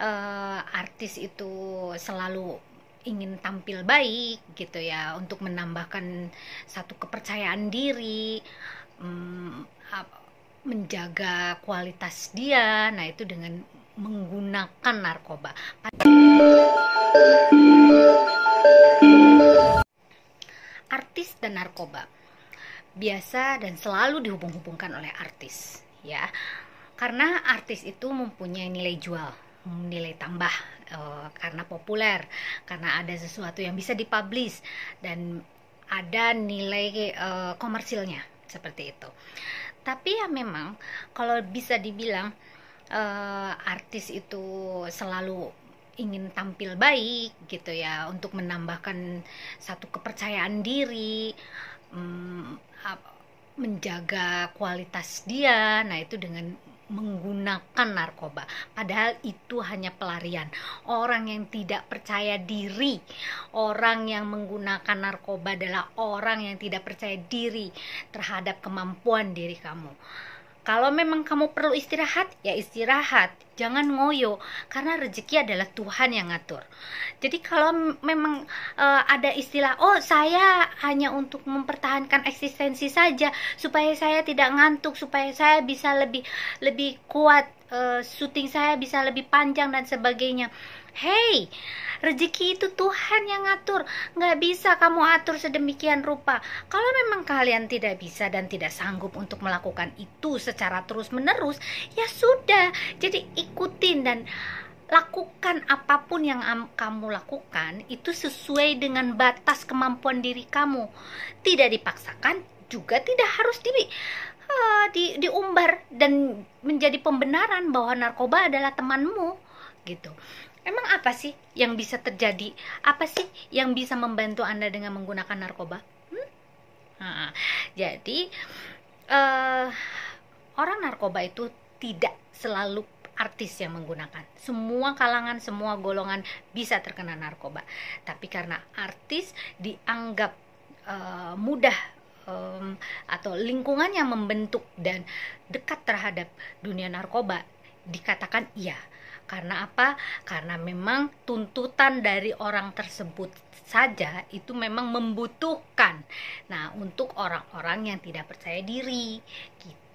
uh, artis itu selalu ingin tampil baik gitu ya untuk menambahkan satu kepercayaan diri um, menjaga kualitas dia nah itu dengan menggunakan narkoba artis dan narkoba biasa dan selalu dihubung-hubungkan oleh artis ya karena artis itu mempunyai nilai jual nilai tambah e, karena populer karena ada sesuatu yang bisa dipublish dan ada nilai e, komersilnya seperti itu tapi ya memang kalau bisa dibilang e, artis itu selalu ingin tampil baik gitu ya untuk menambahkan satu kepercayaan diri mm, menjaga kualitas dia nah itu dengan menggunakan narkoba. Padahal itu hanya pelarian. Orang yang tidak percaya diri, orang yang menggunakan narkoba adalah orang yang tidak percaya diri terhadap kemampuan diri kamu. Kalau memang kamu perlu istirahat, ya istirahat. Jangan ngoyo, karena rezeki adalah Tuhan yang ngatur. Jadi kalau memang e, ada istilah, oh saya hanya untuk mempertahankan eksistensi saja, supaya saya tidak ngantuk, supaya saya bisa lebih lebih kuat, e, syuting saya bisa lebih panjang dan sebagainya Hei, rezeki itu Tuhan yang ngatur. Nggak bisa kamu atur sedemikian rupa. Kalau memang kalian tidak bisa dan tidak sanggup untuk melakukan itu secara terus-menerus, ya sudah. Jadi ikutin dan lakukan apapun yang kamu lakukan itu sesuai dengan batas kemampuan diri kamu. Tidak dipaksakan, juga tidak harus di eh, di diumbar dan menjadi pembenaran bahwa narkoba adalah temanmu gitu. Emang apa sih yang bisa terjadi? Apa sih yang bisa membantu Anda dengan menggunakan narkoba? Hmm? Nah, jadi eh, orang narkoba itu tidak selalu artis yang menggunakan. Semua kalangan, semua golongan bisa terkena narkoba. Tapi karena artis dianggap eh, mudah eh, atau lingkungan yang membentuk dan dekat terhadap dunia narkoba dikatakan iya. Karena apa? Karena memang tuntutan dari orang tersebut saja itu memang membutuhkan. Nah, untuk orang-orang yang tidak percaya diri, gitu